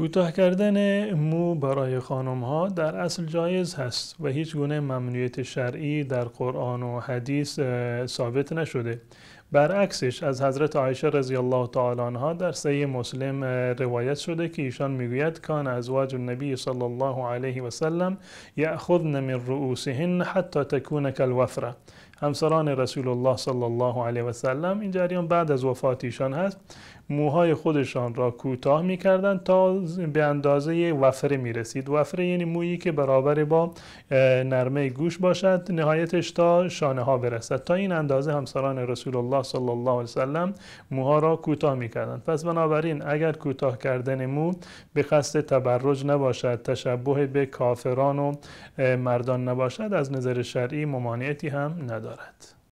کوتاه کردن مو برای خانم ها در اصل جایز هست و هیچ گونه ممنوعیت شرعی در قرآن و حدیث ثابت نشده برعکسش از حضرت عایشه رضی الله تعالی عنها در صحیح مسلم روایت شده که ایشان میگوید کان ازواج النبی صلی الله علیه و سلم یاخذن من رؤوسهن حتی تكون کالوفره همسران رسول الله صلی الله علیه و سلم این جریان بعد از وفات ایشان هست موهای خودشان را کوتاه میکردند تا به اندازه وفره می رسید وفره یعنی مویی که برابر با نرمه گوش باشد نهایتش تا شانه ها برسد تا این اندازه همسران رسول الله الله صلی الله علیه وسلم موها را کوتاه میکردند پس بنابراین اگر کوتاه کردن مو به قصد تبرج نباشد تشبه به کافران و مردان نباشد از نظر شرعی ممانعتی هم ندارد